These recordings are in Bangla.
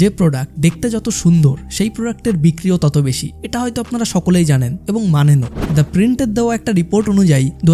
যে প্রোডাক্ট দেখতে যত সুন্দর সেই প্রোডাক্টের বিক্রিও তত বেশি এটা হয়তো আপনারা সকলেই জানেন এবং মানেনও দ্য প্রিন্টের দেওয়া একটা রিপোর্ট অনুযায়ী দু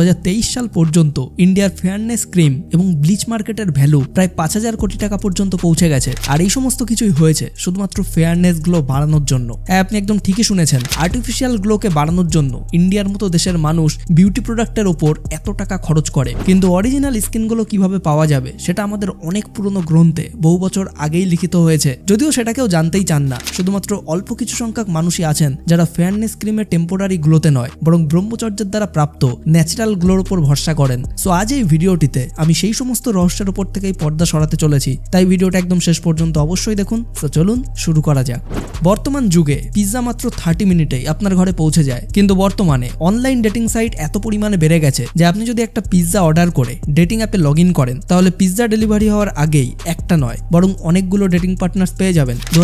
সাল পর্যন্ত ইন্ডিয়ার ফেয়ারনেস ক্রিম এবং ব্লিচ মার্কেটের ভ্যালু প্রায় পাঁচ হাজার কোটি টাকা পর্যন্ত পৌঁছে গেছে আর এই সমস্ত কিছুই হয়েছে শুধুমাত্র ফেয়ারনেসগুলো বাড়ানোর জন্য হ্যাঁ আপনি একদম ঠিকই শুনেছেন আর্টিফিশিয়াল গ্লোকে বাড়ানোর জন্য ইন্ডিয়ার মতো দেশের মানুষ বিউটি প্রোডাক্টের ওপর এত টাকা খরচ করে কিন্তু অরিজিনাল স্কিনগুলো কিভাবে পাওয়া যাবে সেটা আমাদের অনেক পুরনো গ্রন্থে বহু বছর আগেই লিখিত হয়েছে যদিও সেটা কেউ জানতেই চান না শুধুমাত্র অল্প কিছু সংখ্যক মানুষই আছেন যারা ফেয়ারনেস ক্রিমের টেম্পোরারি গ্লোতে নয় বরং ব্রহ্মচর্যের দ্বারা প্রাপ্ত ন্যাচারাল গ্লোর ওপর ভরসা করেন সো আজ এই ভিডিওটিতে আমি সেই সমস্ত রহস্যের উপর থেকেই পর্দা সরাতে চলেছি তাই ভিডিওটা একদম শেষ পর্যন্ত অবশ্যই দেখুন তো চলুন শুরু করা যাক বর্তমান যুগে পিৎজা মাত্র থার্টি মিনিটেই আপনার ঘরে পৌঁছে যায় কিন্তু বর্তমানে অনলাইন ডেটিং সাইট এত পরিমাণে বেড়ে গেছে যে আপনি যদি একটা পিৎজা অর্ডার করে ডেটিং অ্যাপে লগ করেন তাহলে পিৎজা ডেলিভারি হওয়ার আগেই একটা নয় বরং অনেকগুলো ডেটিং পার্টনার্স পেয়ে যাবেন দু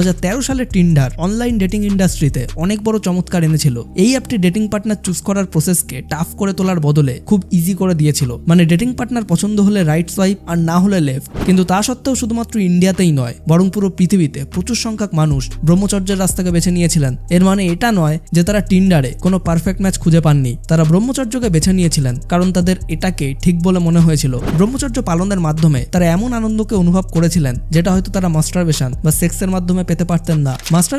সালে টিন্ডার অনলাইন ডেটিং ইন্ডাস্ট্রিতে অনেক বড় চমৎকার এনেছিল এই অ্যাপটি ডেটিং পার্টনার চুজ করার প্রসেসকে টাফ করে তোলার বদলে খুব ইজি করে দিয়েছিল মানে ডেটিং পার্টনার পছন্দ হলে রাইট সোয়াইপ আর না হলে লেফট কিন্তু তা সত্ত্বেও শুধুমাত্র ইন্ডিয়াতেই নয় বরং পুরো পৃথিবীতে প্রচুর সংখ্যক মানুষ ব্রহ্মচর্যের রাস্তাকে বেছে নিয়েছিলেন এর মানে এটা নয় যে তারা টিন্ডারে কোনো পারফেক্ট ম্যাচ খুঁজে পাননি তারা ব্রহ্মচর্যকে বেছে নিয়েছিলেন কারণ তাদের এটাকে ঠিক বলে মনে হয়েছিল ব্রহ্মচর্য পালনের মাধ্যমে তারা এমন আনন্দকে অনুভব করেছিলেন যেটা হয়তো তারা মাস্টারবেশন বা সেক্সের মাধ্যমে পেতে পারতেন না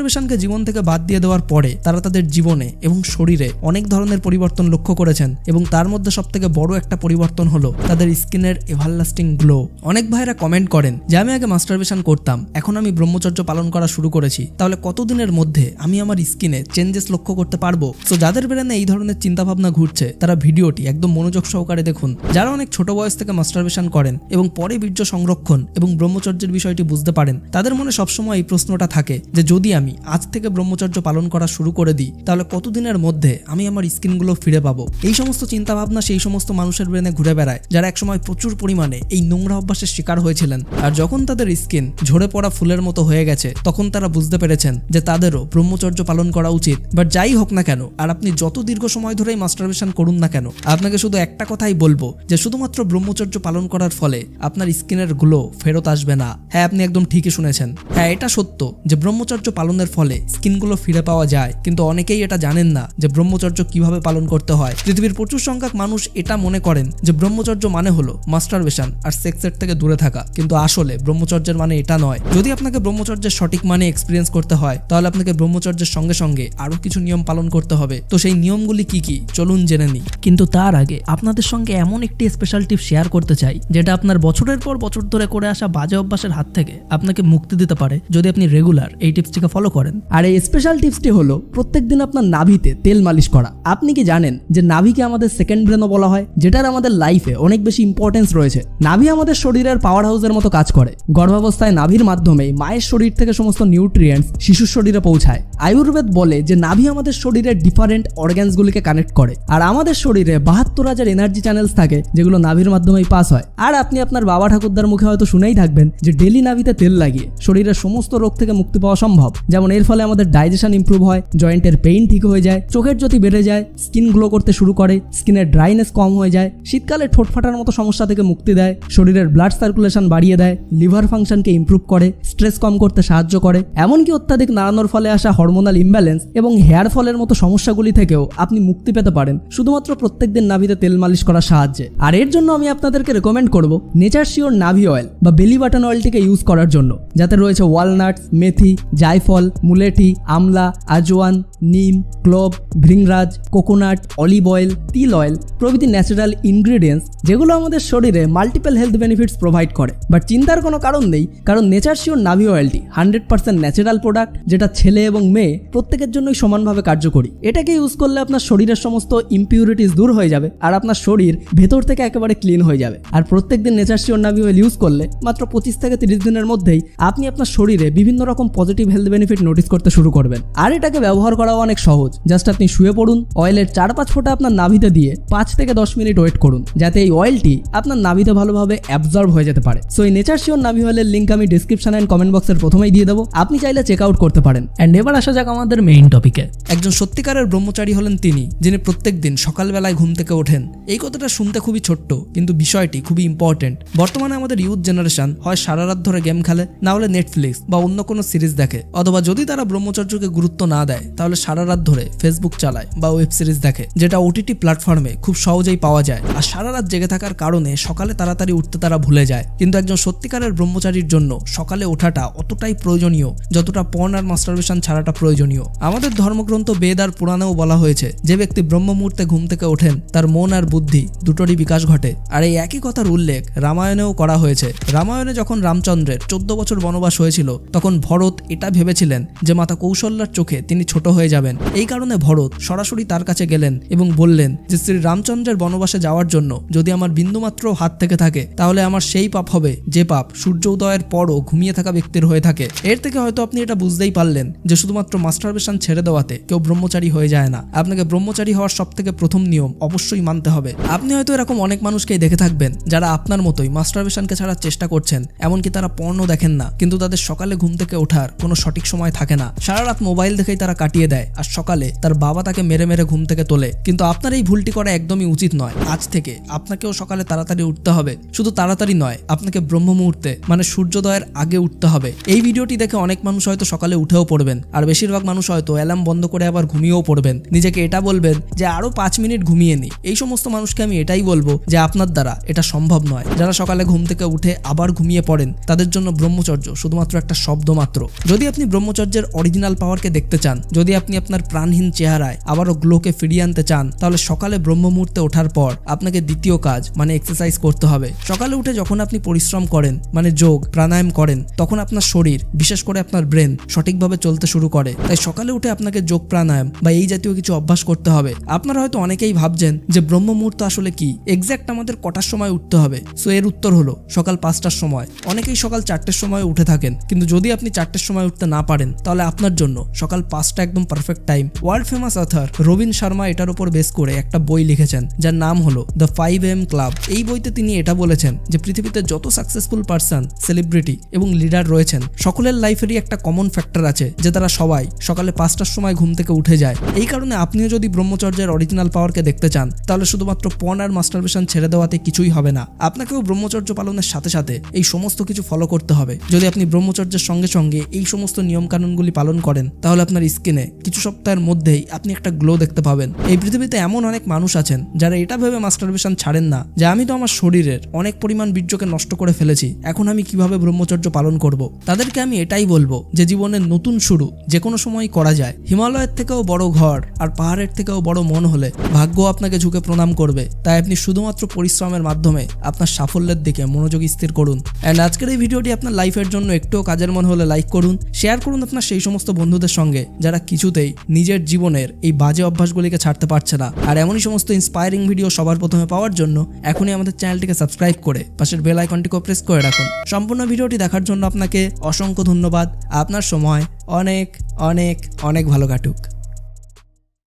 বিশানকে জীবন থেকে বাদ দিয়ে দেওয়ার পরে তারা তাদের জীবনে এবং শরীরে অনেক ধরনের পরিবর্তন লক্ষ্য করেছেন এবং তার মধ্যে সব থেকে বড় একটা পরিবর্তন হলো তাদের স্কিনের এভারলাস্টিং গ্লো অনেক ভাইরা কমেন্ট করেন যে আমি আগে বিশান করতাম এখন আমি ব্রহ্মচর্য পালন করা শুরু করেছি তাহলে কতদিনের মধ্যে আমি আমার স্কিনে চেঞ্জেস লক্ষ্য করতে পারবো তো যাদের বেড়ানে এই ধরনের চিন্তাভাবনা ঘুরছে তারা ভিডিওটি একদম মনোযোগ সহকারে দেখুন যারা অনেক ছোট বয়স থেকে মাস্টারবেশন করেন এবং পরে বীর্য সংরক্ষণ এবং ব্রহ্মচর্যের বিষয়টি বুঝতে পারেন তাদের মনে সব সবসময় এই প্রশ্নটা থাকে যে যদি আমি আজ থেকে ব্রহ্মচর্য পালন করা শুরু করে দিই তাহলে কতদিনের মধ্যে আমি আমার স্কিনগুলো ফিরে পাবো এই সমস্ত চিন্তাভাবনা সেই সমস্ত মানুষের ব্রেনে ঘুরে বেড়ায় যারা একসময় প্রচুর পরিমাণে এই নোংরা অভ্যাসের শিকার হয়েছিলেন আর যখন তাদের স্কিন ঝরে পড়া ফুলের মতো হয়ে গেছে তখন তারা বুঝতে পেরেছেন যে তাদেরও ব্রহ্মচর্য পালন করা উচিত বাট যাই হোক না কেন আর আপনি যত দীর্ঘ সময় ধরেই মাস্টারবেশন করুন না কেন আপনাকে শুধু একটা কথাই বলবো যে শুধুমাত্র ব্রহ্মচর্য পালন করার ফলে আপনার স্কিনের গ্লো ফেরত আসবে না হ্যাঁ আপনি একদম ঠিকই শুনেছেন হ্যাঁ হ্যাঁ এটা সত্য যে ব্রহ্মচর্য পালনের ফলে স্কিনগুলো ফিরে পাওয়া যায় কিন্তু অনেকেই এটা জানেন না যে ব্রহ্মচর্য কিভাবে পালন করতে হয় পৃথিবীর প্রচুর সংখ্যক মানুষ এটা মনে করেন যে ব্রহ্মচর্য মানে হলো মাস্টারবেশন আর সেক্সের থেকে দূরে থাকা কিন্তু আসলে ব্রহ্মচর্যের মানে এটা নয় যদি আপনাকে ব্রহ্মচর্যের সঠিক মানে এক্সপিরিয়েন্স করতে হয় তাহলে আপনাকে ব্রহ্মচর্যের সঙ্গে সঙ্গে আরো কিছু নিয়ম পালন করতে হবে তো সেই নিয়মগুলি কি কি চলুন জেনে নিই কিন্তু তার আগে আপনাদের সঙ্গে এমন একটি স্পেশাল টিপ শেয়ার করতে চাই যেটা আপনার বছরের পর বছর ধরে করে আসা বাজে অভ্যাসের হাত থেকে আপনাকে মুক্তি দিতে পারে পারে যদি আপনি রেগুলার এই টিপসটিকে ফলো করেন আর এই স্পেশাল টিপসটি হলো প্রত্যেক দিন আপনার নাভিতে তেল মালিশ করা আপনি কি জানেন যে নাভিকে আমাদের সেকেন্ড ব্রেনও বলা হয় যেটার আমাদের লাইফে অনেক বেশি ইম্পর্টেন্স রয়েছে নাভি আমাদের শরীরের পাওয়ার হাউসের মতো কাজ করে গর্ভাবস্থায় নাভির মাধ্যমে মায়ের শরীর থেকে সমস্ত নিউট্রিয়েন্টস শিশুর শরীরে পৌঁছায় আয়ুর্বেদ বলে যে নাভি আমাদের শরীরের ডিফারেন্ট অর্গ্যানসগুলিকে কানেক্ট করে আর আমাদের শরীরে বাহাত্তর হাজার এনার্জি চ্যানেলস থাকে যেগুলো নাভির মাধ্যমেই পাস হয় আর আপনি আপনার বাবা ঠাকুরদার মুখে হয়তো শুনেই থাকবেন যে ডেলি নাভিতে তেল লাগিয়ে শরীরে শরীরের সমস্ত রোগ থেকে মুক্তি পাওয়া সম্ভব যেমন এর ফলে আমাদের ডাইজেশন ইম্প্রুভ হয় জয়েন্টের পেইন ঠিক হয়ে যায় চোখের জ্যোতি বেড়ে যায় স্কিন গ্লো করতে শুরু করে স্কিনের ড্রাইনেস কম হয়ে যায় শীতকালে ঠোঁট ফাটার মতো সমস্যা থেকে মুক্তি দেয় শরীরের ব্লাড সার্কুলেশন বাড়িয়ে দেয় লিভার ফাংশনকে ইম্প্রুভ করে স্ট্রেস কম করতে সাহায্য করে এমনকি অত্যাধিক নাড়ানোর ফলে আসা হরমোনাল ইমব্যালেন্স এবং হেয়ার ফলের মতো সমস্যাগুলি থেকেও আপনি মুক্তি পেতে পারেন শুধুমাত্র প্রত্যেকদিন নাভিতে তেল মালিশ করার সাহায্যে আর এর জন্য আমি আপনাদেরকে রেকমেন্ড করব নেচার শিওর নাভি অয়েল বা বেলি বাটন অয়েলটিকে ইউজ করার জন্য যাতে রয়েছে ওয়ালনাট মেথি জায়ফল মুলেঠি amla ajwain neem clove bhringraj coconut olive oil তিল অয়েল প্রভৃতি ন্যাচারাল ইনগ্রিডিয়েন্টস যেগুলো আমাদের শরীরে মাল্টিপল হেলথ বেনিফিটস প্রোভাইড করে বাট চিন্তার কোনো কারণ নেই কারণ নেচার শিওর নাভি অয়েলটি হান্ড্রেড পার্সেন্ট ন্যাচারাল প্রোডাক্ট যেটা ছেলে এবং মেয়ে প্রত্যেকের জন্যই সমানভাবে কার্যকরী এটাকে ইউজ করলে আপনার শরীরের সমস্ত ইম্পিউরিটিস দূর হয়ে যাবে আর আপনার শরীর ভেতর থেকে একেবারে ক্লিন হয়ে যাবে আর প্রত্যেকদিন nature sure Navi oil use করলে মাত্র পঁচিশ থেকে তিরিশ দিনের মধ্যেই আপনি আপনার শরীরে বিভিন্ন রকম পজিটিভ হেলথ বেনিফিট নোটিস করতে শুরু করবেন আর এটাকে ব্যবহার করাও অনেক সহজ জাস্ট আপনি শুয়ে পড়ুন অয়েলের চার পাঁচ ফোঁটা আপনার নাভিতে দিয়ে পাঁচ থেকে দশ মিনিট ওয়েট করুন যাতে এই অয়েলটি আপনার নাভিতে ভালোভাবে অ্যাবজর্ব হয়ে যেতে পারে সো এই নেচার শিওর নাভি অয়েলের লিঙ্ক আমি ডিসক্রিপশন অ্যান্ড কমেন্ট বক্সের প্রথমেই দিয়ে দেবো আপনি চাইলে চেক আউট করতে পারেন অ্যান্ড এবার আসা যাক আমাদের মেইন টপিকে একজন সত্যিকারের ব্রহ্মচারী হলেন তিনি যিনি প্রত্যেক দিন সকালবেলায় ঘুম থেকে ওঠেন এই কথাটা শুনতে খুবই ছোট্ট কিন্তু বিষয়টি খুবই ইম্পর্টেন্ট বর্তমানে আমাদের ইউথ জেনারেশন হয় সারা রাত ধরে গেম খেলে না হলে নেটফ্লিক্স নেটফ্লিক্স বা অন্য কোনো সিরিজ দেখে অথবা যদি তারা ব্রহ্মচর্যকে গুরুত্ব না দেয় তাহলে সারা রাত ধরে ফেসবুক চালায় বা ওয়েব সিরিজ দেখে যেটা ওটিটি প্ল্যাটফর্মে খুব সহজেই পাওয়া যায় আর সারা রাত জেগে থাকার কারণে সকালে তাড়াতাড়ি উঠতে তারা ভুলে যায় কিন্তু একজন সত্যিকারের ব্রহ্মচারীর জন্য সকালে ওঠাটা অতটাই প্রয়োজনীয় যতটা পর্ন আর মাস্টারবেশন ছাড়াটা প্রয়োজনীয় আমাদের ধর্মগ্রন্থ বেদ আর পুরাণেও বলা হয়েছে যে ব্যক্তি ব্রহ্ম মুহূর্তে ঘুম থেকে ওঠেন তার মন আর বুদ্ধি দুটোরই বিকাশ ঘটে আর এই একই কথার উল্লেখ রামায়ণেও করা হয়েছে রামায়ণে যখন রামচন্দ্রের চোদ্দ বছর বনবাস হয়েছে হয়েছিল তখন ভরত এটা ভেবেছিলেন যে মাতা কৌশল্যার চোখে তিনি ছোট হয়ে যাবেন এই কারণে ভরত সরাসরি তার কাছে গেলেন এবং বললেন যে শ্রী রামচন্দ্রের বনবাসে যাওয়ার জন্য যদি আমার বিন্দুমাত্র হাত থেকে থাকে তাহলে আমার সেই পাপ হবে যে পাপ সূর্য উদয়ের পরও ঘুমিয়ে থাকা ব্যক্তির হয়ে থাকে এর থেকে হয়তো আপনি এটা বুঝতেই পারলেন যে শুধুমাত্র মাস্টারবেশন ছেড়ে দেওয়াতে কেউ ব্রহ্মচারী হয়ে যায় না আপনাকে ব্রহ্মচারী হওয়ার সব থেকে প্রথম নিয়ম অবশ্যই মানতে হবে আপনি হয়তো এরকম অনেক মানুষকেই দেখে থাকবেন যারা আপনার মতোই মাস্টারবেশনকে ছাড়ার চেষ্টা করছেন এমনকি তারা পর্ণ দেখেন না কিন্তু তাদের সকালে ঘুম থেকে ওঠার কোনো সঠিক সময় থাকে না সারা রাত মোবাইল দেখেই তারা কাটিয়ে দেয় আর সকালে তার বাবা তাকে মেরে মেরে ঘুম থেকে তোলে কিন্তু আপনার এই ভুলটি করা একদমই উচিত নয় আজ থেকে আপনাকেও সকালে তাড়াতাড়ি উঠতে হবে শুধু তাড়াতাড়ি নয় আপনাকে ব্রহ্ম মুহূর্তে মানে সূর্যোদয়ের আগে উঠতে হবে এই ভিডিওটি দেখে অনেক মানুষ হয়তো সকালে উঠেও পড়বেন আর বেশিরভাগ মানুষ হয়তো অ্যালার্ম বন্ধ করে আবার ঘুমিয়েও পড়বেন নিজেকে এটা বলবেন যে আরো পাঁচ মিনিট ঘুমিয়ে নি এই সমস্ত মানুষকে আমি এটাই বলবো যে আপনার দ্বারা এটা সম্ভব নয় যারা সকালে ঘুম থেকে উঠে আবার ঘুমিয়ে পড়েন তাদের জন্য ব্রহ্মচর্য শুধুমাত্র একটা শব্দ মাত্র যদি আপনি ব্রহ্মচর্যের অরিজিনাল পাওয়ারকে দেখতে চান যদি আপনি আপনার প্রাণহীন চেহারায় আবারও গ্লোকে ফিরিয়ে আনতে চান তাহলে সকালে ব্রহ্ম মুহূর্তে ওঠার পর আপনাকে দ্বিতীয় কাজ মানে এক্সারসাইজ করতে হবে সকালে উঠে যখন আপনি পরিশ্রম করেন মানে যোগ প্রাণায়াম করেন তখন আপনার শরীর বিশেষ করে আপনার ব্রেন সঠিকভাবে চলতে শুরু করে তাই সকালে উঠে আপনাকে যোগ প্রাণায়াম বা এই জাতীয় কিছু অভ্যাস করতে হবে আপনারা হয়তো অনেকেই ভাবছেন যে ব্রহ্ম মুহূর্ত আসলে কি এক্স্যাক্ট আমাদের কটার সময় উঠতে হবে সো এর উত্তর হলো সকাল পাঁচটার সময় অনেকেই সকাল চারটের সময় উঠে থাকেন পারেন কিন্তু যদি আপনি চারটের সময় উঠতে না পারেন তাহলে আপনার জন্য সকাল পাঁচটা একদম perfect time world famous author Robin Sharma এটার উপর বেস করে একটা বই লিখেছেন যার নাম হলো দ্য ফাইভ এম ক্লাব এই বইতে তিনি এটা বলেছেন যে পৃথিবীতে যত সাকসেসফুল পার্সন সেলিব্রিটি এবং লিডার রয়েছেন সকলের লাইফেরই একটা কমন ফ্যাক্টর আছে যে তারা সবাই সকালে পাঁচটার সময় ঘুম থেকে উঠে যায় এই কারণে আপনিও যদি ব্রহ্মচর্যের অরিজিনাল পাওয়ারকে দেখতে চান তাহলে শুধুমাত্র পন আর মাস্টারবেশন ছেড়ে দেওয়াতে কিছুই হবে না আপনাকেও ব্রহ্মচর্য পালনের সাথে সাথে এই সমস্ত কিছু ফলো করতে হবে যদি আপনি ব্রহ্ম ব্রহ্মচর্যের সঙ্গে সঙ্গে এই সমস্ত নিয়মকানুনগুলি পালন করেন তাহলে আপনার স্কিনে কিছু সপ্তাহের মধ্যেই আপনি একটা গ্লো দেখতে পাবেন এই পৃথিবীতে এমন অনেক মানুষ আছেন যারা এটা ভেবে মাস্টারবেশন ছাড়েন না যে আমি তো আমার শরীরের অনেক পরিমাণ বীর্যকে নষ্ট করে ফেলেছি এখন আমি কিভাবে ব্রহ্মচর্য পালন করব। তাদেরকে আমি এটাই বলবো যে জীবনের নতুন শুরু যে কোনো সময় করা যায় হিমালয়ের থেকেও বড় ঘর আর পাহাড়ের থেকেও বড় মন হলে ভাগ্য আপনাকে ঝুঁকে প্রণাম করবে তাই আপনি শুধুমাত্র পরিশ্রমের মাধ্যমে আপনার সাফল্যের দিকে মনোযোগ স্থির করুন অ্যান্ড আজকের এই ভিডিওটি আপনার লাইফের জন্য একটু ভিডিওটিও কাজের মনে হলে লাইক করুন শেয়ার করুন আপনার সেই সমস্ত বন্ধুদের সঙ্গে যারা কিছুতেই নিজের জীবনের এই বাজে অভ্যাসগুলিকে ছাড়তে পারছে না আর এমনই সমস্ত ইন্সপায়ারিং ভিডিও সবার প্রথমে পাওয়ার জন্য এখনই আমাদের চ্যানেলটিকে সাবস্ক্রাইব করে পাশের বেল আইকনটিকেও প্রেস করে রাখুন সম্পূর্ণ ভিডিওটি দেখার জন্য আপনাকে অসংখ্য ধন্যবাদ আপনার সময় অনেক অনেক অনেক ভালো কাটুক